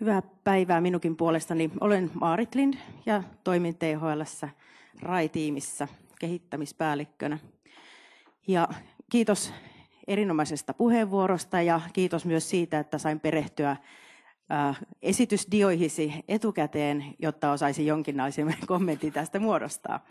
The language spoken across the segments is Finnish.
Hyvää päivää minunkin puolestani. Olen Maarit Lind ja toimin THL RAI-tiimissä kehittämispäällikkönä. Ja kiitos erinomaisesta puheenvuorosta ja kiitos myös siitä, että sain perehtyä äh, esitysdioihisi etukäteen, jotta osaisin jonkinlaisen kommentin tästä muodostaa.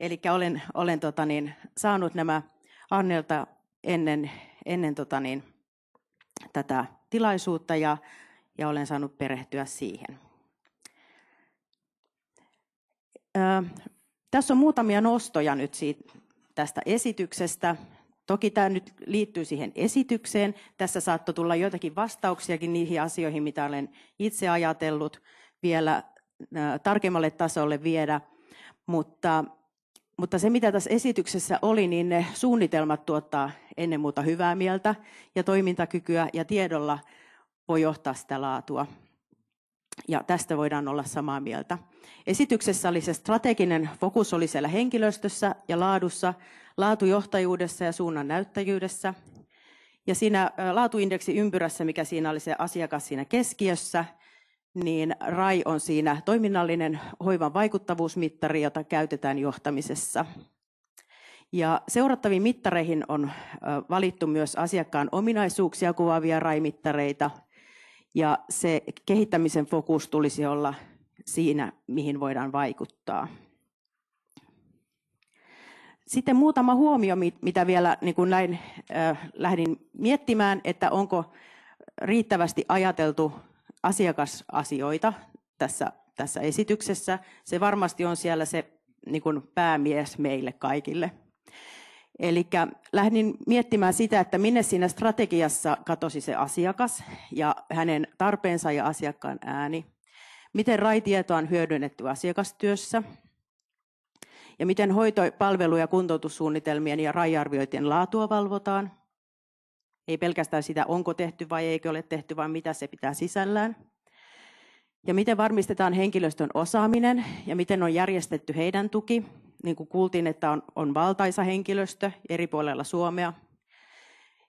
Eli olen, olen tota niin, saanut nämä Annelta ennen, ennen tota niin, tätä tilaisuutta ja ja olen saanut perehtyä siihen. Ää, tässä on muutamia nostoja nyt siitä, tästä esityksestä. Toki tämä nyt liittyy siihen esitykseen. Tässä saattoi tulla joitakin vastauksiakin niihin asioihin, mitä olen itse ajatellut vielä ää, tarkemmalle tasolle viedä. Mutta, mutta se, mitä tässä esityksessä oli, niin ne suunnitelmat tuottaa ennen muuta hyvää mieltä ja toimintakykyä ja tiedolla – voi johtaa sitä laatua. Ja tästä voidaan olla samaa mieltä. Esityksessä oli se strateginen fokus oli siellä henkilöstössä ja laadussa, laatujohtajuudessa ja suunnan näyttäjyydessä. Ja siinä laatuindeksi ympyrässä, mikä siinä oli se asiakas siinä keskiössä, niin RAI on siinä toiminnallinen hoivan vaikuttavuusmittari, jota käytetään johtamisessa. Ja seurattaviin mittareihin on valittu myös asiakkaan ominaisuuksia kuvaavia RAI-mittareita – ja se kehittämisen fokus tulisi olla siinä, mihin voidaan vaikuttaa. Sitten muutama huomio, mitä vielä niin kuin näin äh, lähdin miettimään, että onko riittävästi ajateltu asiakasasioita tässä, tässä esityksessä. Se varmasti on siellä se niin kuin päämies meille kaikille. Eli lähdin miettimään sitä, että minne siinä strategiassa katosi se asiakas ja hänen tarpeensa ja asiakkaan ääni. Miten raitietoa on hyödynnetty asiakastyössä, ja miten hoitopalvelu- ja kuntoutussuunnitelmien ja rajarviointien laatua valvotaan. Ei pelkästään sitä, onko tehty vai eikö ole tehty, vaan mitä se pitää sisällään. Ja miten varmistetaan henkilöstön osaaminen ja miten on järjestetty heidän tuki niin kuin kuultiin, että on, on valtaisa henkilöstö eri puolella Suomea.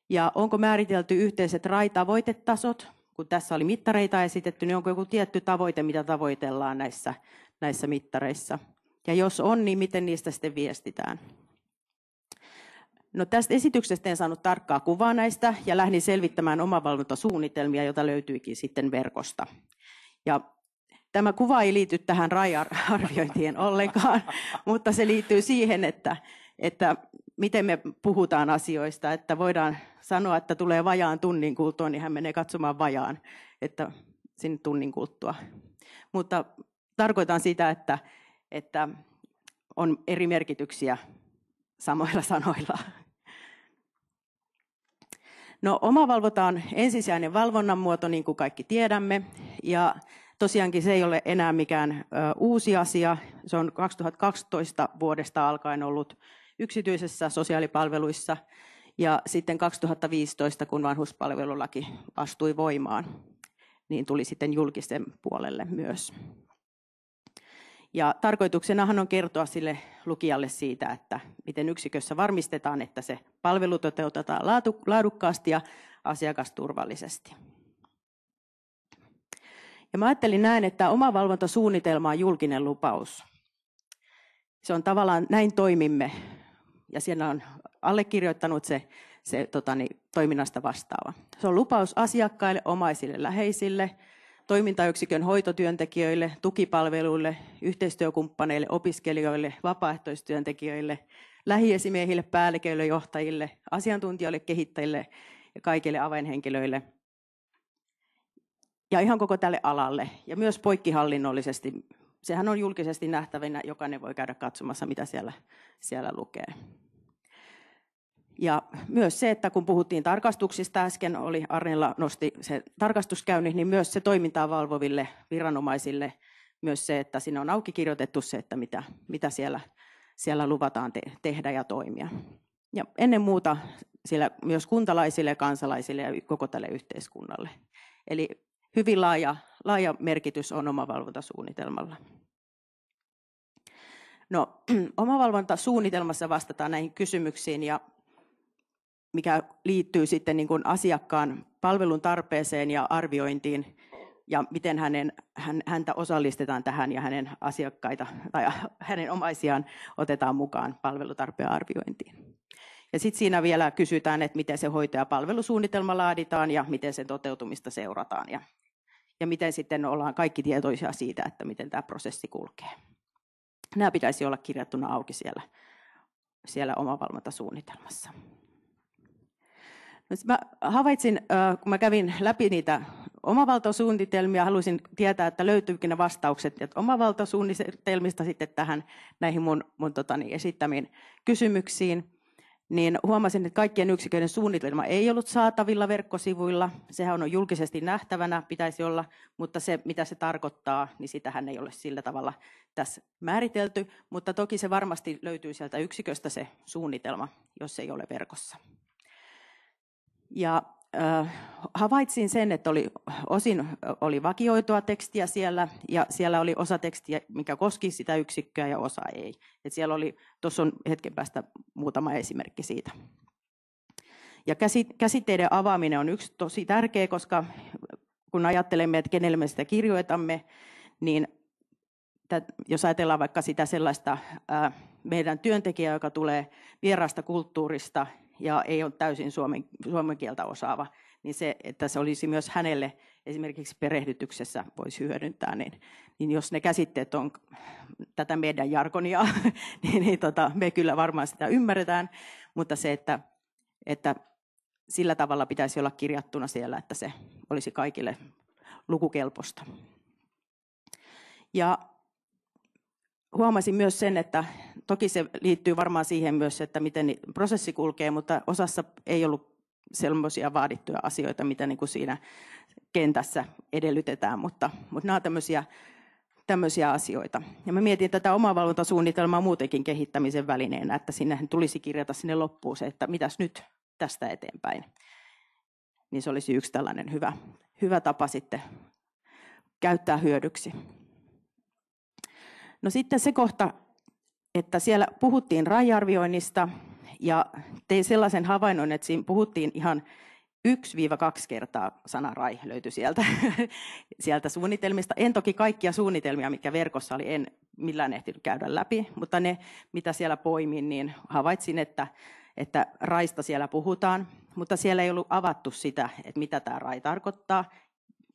Ja onko määritelty yhteiset raitavoitetasot, kun tässä oli mittareita esitetty, niin onko joku tietty tavoite, mitä tavoitellaan näissä, näissä mittareissa? Ja jos on, niin miten niistä sitten viestitään? No, tästä esityksestä en saanut tarkkaa kuvaa näistä ja lähdin selvittämään omavalvontasuunnitelmia, joita löytyikin sitten verkosta. Ja Tämä kuva ei liity tähän raja-arviointiin ollenkaan, mutta se liittyy siihen, että, että miten me puhutaan asioista, että voidaan sanoa, että tulee vajaan tunnin kultua, niin hän menee katsomaan vajaan, että sinne tunnin kulttua. Mutta tarkoitan sitä, että, että on eri merkityksiä samoilla sanoilla. No, oma on ensisijainen valvonnan muoto, niin kuin kaikki tiedämme, ja Tosiaankin se ei ole enää mikään uusi asia. Se on 2012 vuodesta alkaen ollut yksityisessä sosiaalipalveluissa ja sitten 2015, kun vanhuspalvelulaki astui voimaan, niin tuli sitten julkisen puolelle myös. Ja tarkoituksenahan on kertoa sille lukijalle siitä, että miten yksikössä varmistetaan, että se palvelu toteutetaan laadukkaasti ja asiakasturvallisesti. Ja mä ajattelin näin, että oma valvontasuunnitelma on julkinen lupaus. Se on tavallaan, näin toimimme. Ja siellä on allekirjoittanut se, se tota niin, toiminnasta vastaava. Se on lupaus asiakkaille, omaisille, läheisille, toimintayksikön hoitotyöntekijöille, tukipalveluille, yhteistyökumppaneille, opiskelijoille, vapaaehtoistyöntekijöille, lähiesimiehille, päälliköille, johtajille, asiantuntijoille, kehittäjille ja kaikille avainhenkilöille – ja ihan koko tälle alalle ja myös poikkihallinnollisesti. Sehän on julkisesti nähtävinä, jokainen voi käydä katsomassa, mitä siellä, siellä lukee. Ja myös se, että kun puhuttiin tarkastuksista äsken, oli Arnella nosti se tarkastuskäynnin, niin myös se toimintaa valvoville viranomaisille, myös se, että siinä on auki kirjoitettu se, että mitä, mitä siellä, siellä luvataan te- tehdä ja toimia. Ja ennen muuta sillä myös kuntalaisille, kansalaisille ja koko tälle yhteiskunnalle. Eli hyvin laaja, laaja merkitys on omavalvontasuunnitelmalla. No, omavalvontasuunnitelmassa vastataan näihin kysymyksiin ja mikä liittyy sitten niin kuin asiakkaan palvelun tarpeeseen ja arviointiin ja miten hänen, hän, häntä osallistetaan tähän ja hänen asiakkaita tai hänen omaisiaan otetaan mukaan palvelutarpeen arviointiin. Ja sitten siinä vielä kysytään, että miten se hoito- ja palvelusuunnitelma laaditaan ja miten sen toteutumista seurataan ja, ja miten sitten ollaan kaikki tietoisia siitä, että miten tämä prosessi kulkee. Nämä pitäisi olla kirjattuna auki siellä, siellä omavalvontasuunnitelmassa. No mä havaitsin, kun mä kävin läpi niitä omavaltasuunnitelmia, halusin tietää, että löytyykin ne vastaukset että omavaltasuunnitelmista sitten tähän näihin mun, mun totani, niin, esittämiin kysymyksiin niin huomasin, että kaikkien yksiköiden suunnitelma ei ollut saatavilla verkkosivuilla. Sehän on julkisesti nähtävänä, pitäisi olla, mutta se, mitä se tarkoittaa, niin sitähän ei ole sillä tavalla tässä määritelty. Mutta toki se varmasti löytyy sieltä yksiköstä se suunnitelma, jos ei ole verkossa. Ja havaitsin sen, että oli, osin oli vakioitua tekstiä siellä ja siellä oli osa tekstiä, mikä koski sitä yksikköä ja osa ei. Et siellä oli, tuossa on hetken päästä muutama esimerkki siitä. Ja käsitteiden avaaminen on yksi tosi tärkeä, koska kun ajattelemme, että kenelle me sitä kirjoitamme, niin jos ajatellaan vaikka sitä sellaista meidän työntekijää, joka tulee vierasta kulttuurista ja ei ole täysin suomen, suomen kieltä osaava, niin se, että se olisi myös hänelle esimerkiksi perehdytyksessä voisi hyödyntää, niin, niin jos ne käsitteet on tätä meidän jargonia, niin, niin tota, me kyllä varmaan sitä ymmärretään, mutta se, että, että sillä tavalla pitäisi olla kirjattuna siellä, että se olisi kaikille lukukelpoista. Ja huomasin myös sen, että toki se liittyy varmaan siihen myös, että miten prosessi kulkee, mutta osassa ei ollut sellaisia vaadittuja asioita, mitä niin kuin siinä kentässä edellytetään, mutta, mutta nämä on tämmöisiä, tämmöisiä asioita. Ja mä mietin tätä omavalvontasuunnitelmaa muutenkin kehittämisen välineenä, että sinne tulisi kirjata sinne loppuun se, että mitäs nyt tästä eteenpäin. Niin se olisi yksi tällainen hyvä, hyvä tapa sitten käyttää hyödyksi. No sitten se kohta, että siellä puhuttiin rajarvioinnista ja tein sellaisen havainnon, että siinä puhuttiin ihan 1-2 kertaa sana RAI löytyi sieltä, sieltä suunnitelmista. En toki kaikkia suunnitelmia, mitkä verkossa oli, en millään ehtinyt käydä läpi, mutta ne, mitä siellä poimin, niin havaitsin, että, että RAIsta siellä puhutaan, mutta siellä ei ollut avattu sitä, että mitä tämä RAI tarkoittaa,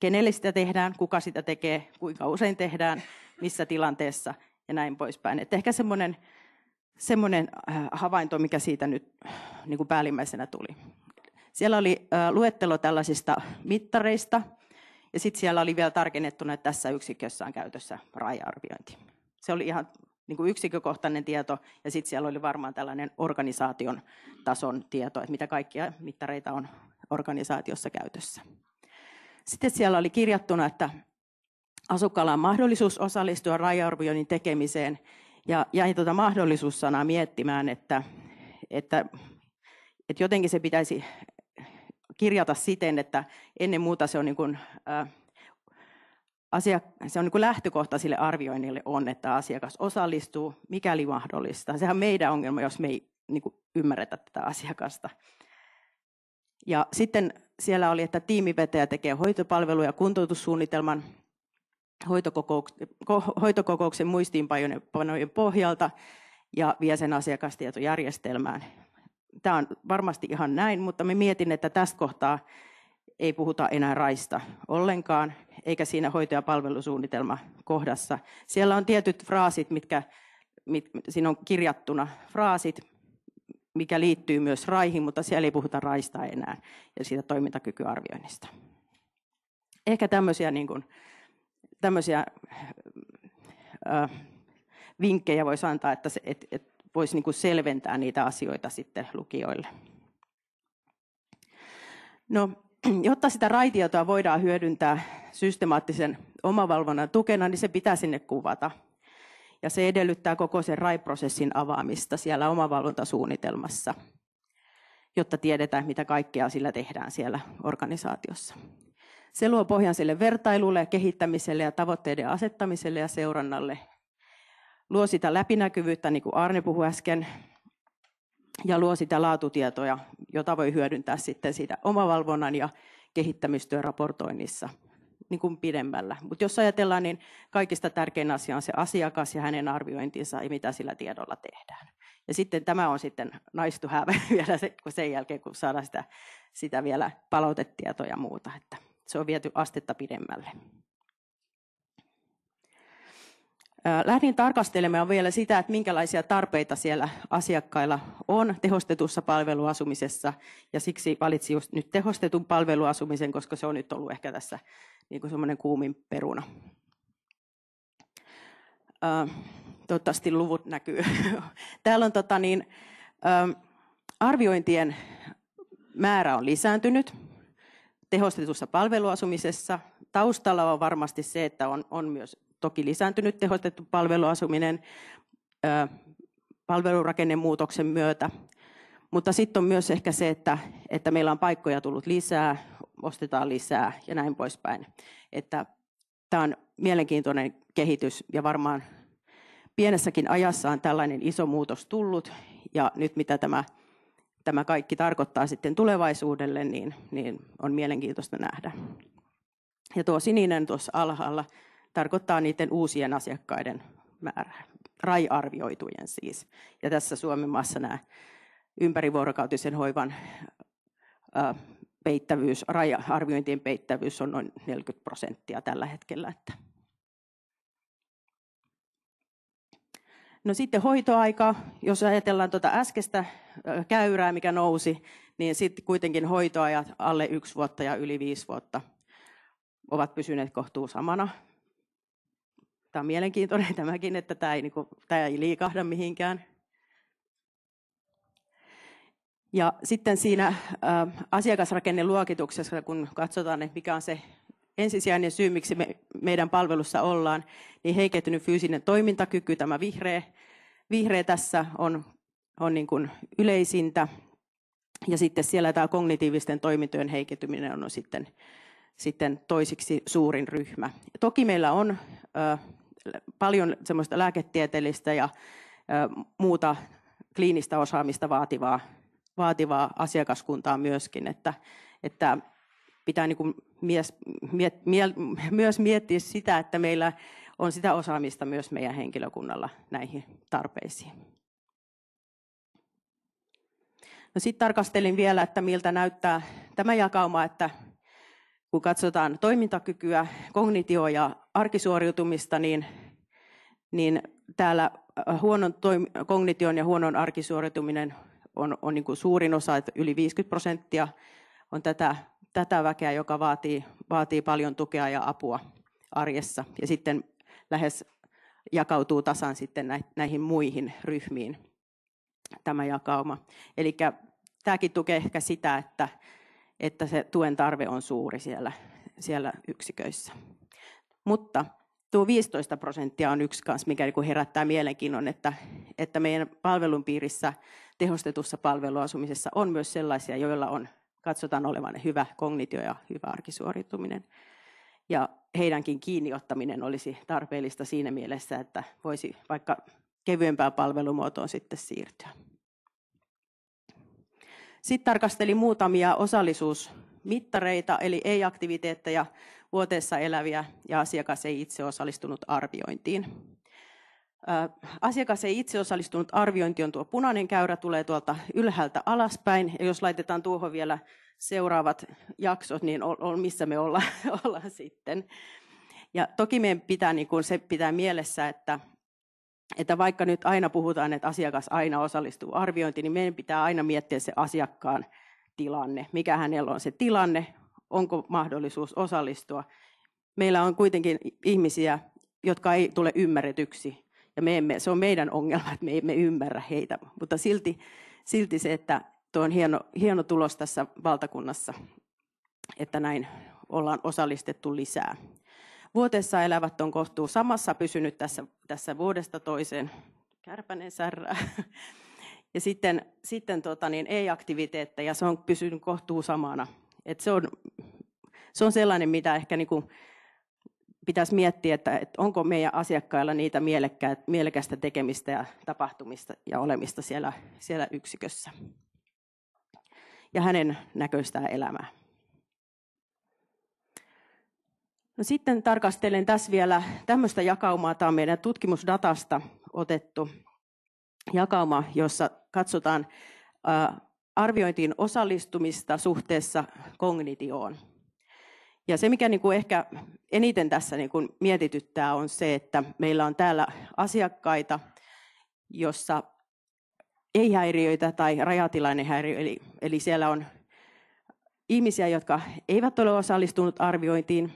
kenelle sitä tehdään, kuka sitä tekee, kuinka usein tehdään, missä tilanteessa ja näin poispäin. Et ehkä semmoinen semmonen äh, havainto, mikä siitä nyt äh, niin kuin päällimmäisenä tuli. Siellä oli äh, luettelo tällaisista mittareista, ja sitten siellä oli vielä tarkennettuna, että tässä yksikössä on käytössä raja-arviointi. Se oli ihan niin kuin yksikökohtainen tieto, ja sitten siellä oli varmaan tällainen organisaation tason tieto, että mitä kaikkia mittareita on organisaatiossa käytössä. Sitten siellä oli kirjattuna, että asukkaalla on mahdollisuus osallistua rajaarvioinnin tekemiseen ja jäin tuota sanaa miettimään, että, että, että jotenkin se pitäisi kirjata siten, että ennen muuta se on niin kuin, äh, asia, se on niin kuin lähtökohta sille arvioinnille on, että asiakas osallistuu, mikäli mahdollista. Sehän on meidän ongelma, jos me ei niin kuin ymmärretä tätä asiakasta. Ja sitten siellä oli, että tiimivetäjä tekee hoitopalveluja ja kuntoutussuunnitelman, hoitokokouksen muistiinpanojen pohjalta ja vie sen asiakastietojärjestelmään. Tämä on varmasti ihan näin, mutta me mietin, että tästä kohtaa ei puhuta enää raista ollenkaan, eikä siinä hoito- ja palvelusuunnitelma kohdassa. Siellä on tietyt fraasit, mitkä mit, siinä on kirjattuna fraasit, mikä liittyy myös raihin, mutta siellä ei puhuta raista enää ja siitä toimintakykyarvioinnista. Ehkä tämmöisiä niin kuin, tämmöisiä äh, vinkkejä voisi antaa, että, se, et, et voisi niin selventää niitä asioita sitten lukijoille. No, jotta sitä raitiotoa voidaan hyödyntää systemaattisen omavalvonnan tukena, niin se pitää sinne kuvata. Ja se edellyttää koko sen RAI-prosessin avaamista siellä omavalvontasuunnitelmassa, jotta tiedetään, mitä kaikkea sillä tehdään siellä organisaatiossa. Se luo pohjan sille vertailulle ja kehittämiselle ja tavoitteiden asettamiselle ja seurannalle. Luo sitä läpinäkyvyyttä, niin kuin Arne puhui äsken, ja luo sitä laatutietoja, jota voi hyödyntää sitten siitä omavalvonnan ja kehittämistyön raportoinnissa niin kuin pidemmällä. Mutta jos ajatellaan, niin kaikista tärkein asia on se asiakas ja hänen arviointinsa ja mitä sillä tiedolla tehdään. Ja sitten tämä on sitten naistuhäävä vielä se, sen jälkeen, kun saadaan sitä, sitä vielä palautetietoja ja muuta. Että se on viety astetta pidemmälle. Lähdin tarkastelemaan vielä sitä, että minkälaisia tarpeita siellä asiakkailla on tehostetussa palveluasumisessa, ja siksi valitsin just nyt tehostetun palveluasumisen, koska se on nyt ollut ehkä tässä niin semmoinen kuumin peruna. Toivottavasti luvut näkyy. Täällä on tota niin, arviointien määrä on lisääntynyt, tehostetussa palveluasumisessa. Taustalla on varmasti se, että on, on myös toki lisääntynyt tehostettu palveluasuminen ö, palvelurakennemuutoksen myötä. Mutta sitten on myös ehkä se, että, että meillä on paikkoja tullut lisää, ostetaan lisää ja näin poispäin. Että tämä on mielenkiintoinen kehitys ja varmaan pienessäkin ajassa on tällainen iso muutos tullut. Ja nyt mitä tämä tämä kaikki tarkoittaa sitten tulevaisuudelle, niin, niin on mielenkiintoista nähdä. Ja tuo sininen tuossa alhaalla tarkoittaa niiden uusien asiakkaiden määrää, raiarvioitujen siis. Ja tässä Suomen maassa nämä ympärivuorokautisen hoivan peittävyys, RAI-arviointien peittävyys on noin 40 prosenttia tällä hetkellä. Että No sitten hoitoaika, jos ajatellaan tuota äskeistä käyrää, mikä nousi, niin sitten kuitenkin hoitoajat alle yksi vuotta ja yli viisi vuotta ovat pysyneet kohtuu samana. Tämä on mielenkiintoinen tämäkin, että tämä ei, niin kuin, tämä ei liikahda mihinkään. Ja sitten siinä asiakasrakenneluokituksessa, kun katsotaan, että mikä on se ensisijainen syy, miksi me, meidän palvelussa ollaan, niin heikentynyt fyysinen toimintakyky, tämä vihreä, vihreä tässä on, on niin kuin yleisintä. Ja sitten siellä tämä kognitiivisten toimintojen heikentyminen on sitten, sitten toisiksi suurin ryhmä. Toki meillä on ö, paljon semmoista lääketieteellistä ja ö, muuta kliinistä osaamista vaativaa, vaativaa asiakaskuntaa myöskin, että, että pitää niin kuin mies, mie, mie, myös miettiä sitä, että meillä on sitä osaamista myös meidän henkilökunnalla näihin tarpeisiin. No sitten tarkastelin vielä, että miltä näyttää tämä jakauma, että kun katsotaan toimintakykyä, kognitio ja arkisuoriutumista, niin, niin täällä äh, huonon toim- kognition ja huonon arkisuoriutuminen on, on niin kuin suurin osa, että yli 50 prosenttia on tätä tätä väkeä, joka vaatii, vaatii paljon tukea ja apua arjessa. Ja sitten lähes jakautuu tasan sitten näihin muihin ryhmiin tämä jakauma. Eli tämäkin tukee ehkä sitä, että, että se tuen tarve on suuri siellä, siellä yksiköissä. Mutta tuo 15 prosenttia on yksi kanssa, mikä niinku herättää mielenkiinnon, että, että meidän palvelun piirissä tehostetussa palveluasumisessa on myös sellaisia, joilla on katsotaan olevan hyvä kognitio ja hyvä arkisuorituminen. Ja heidänkin kiinniottaminen olisi tarpeellista siinä mielessä, että voisi vaikka kevyempään palvelumuotoon sitten siirtyä. Sitten tarkastelin muutamia osallisuusmittareita, eli ei-aktiviteetteja, vuoteessa eläviä ja asiakas ei itse osallistunut arviointiin. Asiakas ei itse osallistunut arviointi on tuo punainen käyrä, tulee tuolta ylhäältä alaspäin. Ja jos laitetaan tuohon vielä seuraavat jaksot, niin on, missä me ollaan, ollaan sitten. Ja toki meidän pitää niin kuin se pitää mielessä, että, että vaikka nyt aina puhutaan, että asiakas aina osallistuu arviointiin, niin meidän pitää aina miettiä se asiakkaan tilanne. Mikä hänellä on se tilanne, onko mahdollisuus osallistua. Meillä on kuitenkin ihmisiä, jotka ei tule ymmärretyksi ja me emme, se on meidän ongelma, että me emme ymmärrä heitä, mutta silti, silti se, että tuo on hieno, hieno tulos tässä valtakunnassa, että näin ollaan osallistettu lisää. Vuotessa elävät on kohtuu samassa pysynyt tässä, tässä vuodesta toiseen. Kärpänen särrää. Ja sitten, sitten tota niin, ei-aktiviteetteja, se on pysynyt kohtuu samana. Et se, on, se on sellainen, mitä ehkä niin kuin pitäisi miettiä, että, että onko meidän asiakkailla niitä mielekästä tekemistä ja tapahtumista ja olemista siellä, siellä yksikössä ja hänen näköistään elämää. No sitten tarkastelen tässä vielä tämmöistä jakaumaa, tämä on meidän tutkimusdatasta otettu jakauma, jossa katsotaan arviointiin osallistumista suhteessa kognitioon. Ja se, mikä niin kuin ehkä eniten tässä niin kuin mietityttää, on se, että meillä on täällä asiakkaita, jossa ei häiriöitä tai rajatilainen häiriö, eli, eli siellä on ihmisiä, jotka eivät ole osallistunut arviointiin.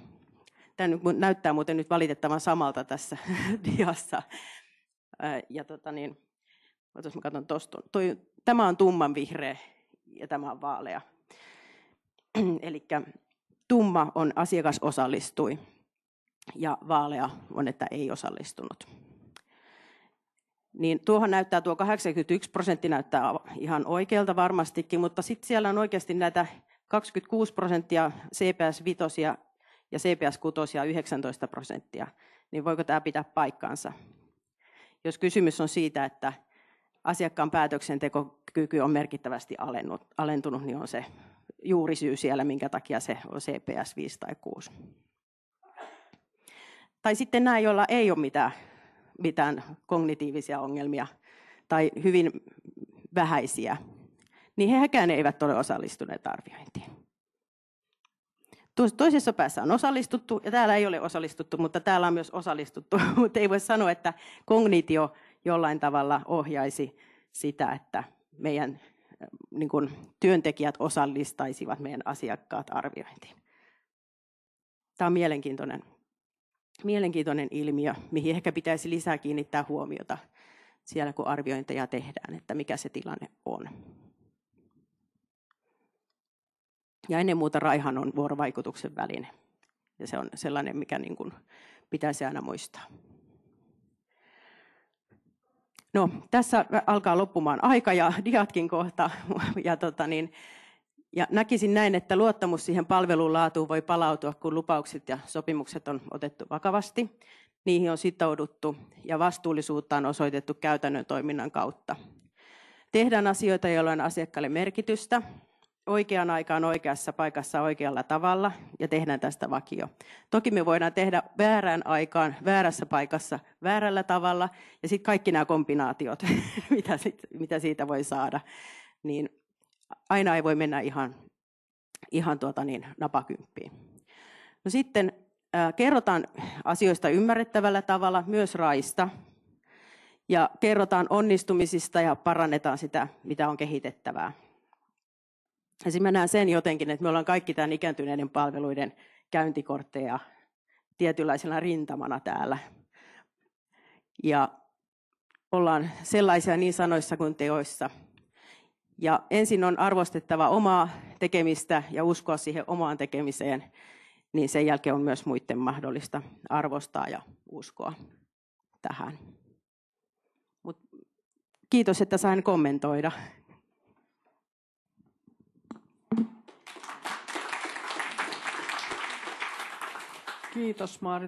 Tämä näyttää muuten nyt valitettavan samalta tässä diassa. Ja tota niin, otas mä katson tosta. Toi, tämä on tumman vihreä ja tämä on vaalea. Eli tumma on asiakas osallistui ja vaalea on, että ei osallistunut. Niin tuohon näyttää tuo 81 prosentti näyttää ihan oikealta varmastikin, mutta sitten siellä on oikeasti näitä 26 prosenttia CPS 5 ja CPS 6 ja 19 prosenttia. Niin voiko tämä pitää paikkaansa? Jos kysymys on siitä, että asiakkaan päätöksentekokyky on merkittävästi alentunut, niin on se juurisyy siellä, minkä takia se on CPS 5 tai 6. Tai sitten nämä, joilla ei ole mitään, mitään kognitiivisia ongelmia tai hyvin vähäisiä, niin hekään eivät ole osallistuneet arviointiin. Toisessa päässä on osallistuttu ja täällä ei ole osallistuttu, mutta täällä on myös osallistuttu. mutta ei voi sanoa, että kognitio jollain tavalla ohjaisi sitä, että meidän niin kuin työntekijät osallistaisivat meidän asiakkaat arviointiin. Tämä on mielenkiintoinen, mielenkiintoinen ilmiö, mihin ehkä pitäisi lisää kiinnittää huomiota siellä, kun arviointeja tehdään, että mikä se tilanne on. Ja ennen muuta raihan on vuorovaikutuksen väline. Ja se on sellainen, mikä niin kuin pitäisi aina muistaa. No, tässä alkaa loppumaan aika ja diatkin kohta. Ja, tota niin, ja näkisin näin, että luottamus siihen palvelun laatuun voi palautua, kun lupaukset ja sopimukset on otettu vakavasti. Niihin on sitouduttu ja vastuullisuutta on osoitettu käytännön toiminnan kautta. Tehdään asioita, joilla on asiakkaille merkitystä oikeaan aikaan oikeassa paikassa oikealla tavalla ja tehdään tästä vakio. Toki me voidaan tehdä väärään aikaan, väärässä paikassa, väärällä tavalla ja sitten kaikki nämä kombinaatiot, mitä, sit, mitä siitä voi saada, niin aina ei voi mennä ihan, ihan tuota niin, napakymppiin. No sitten äh, kerrotaan asioista ymmärrettävällä tavalla, myös raista, ja kerrotaan onnistumisista ja parannetaan sitä, mitä on kehitettävää. Ja siis mä näen sen jotenkin, että me ollaan kaikki tämän ikääntyneiden palveluiden käyntikortteja tietynlaisena rintamana täällä. Ja ollaan sellaisia niin sanoissa kuin teoissa. Ja ensin on arvostettava omaa tekemistä ja uskoa siihen omaan tekemiseen, niin sen jälkeen on myös muiden mahdollista arvostaa ja uskoa tähän. Mut kiitos, että sain kommentoida. Kiitos Mari.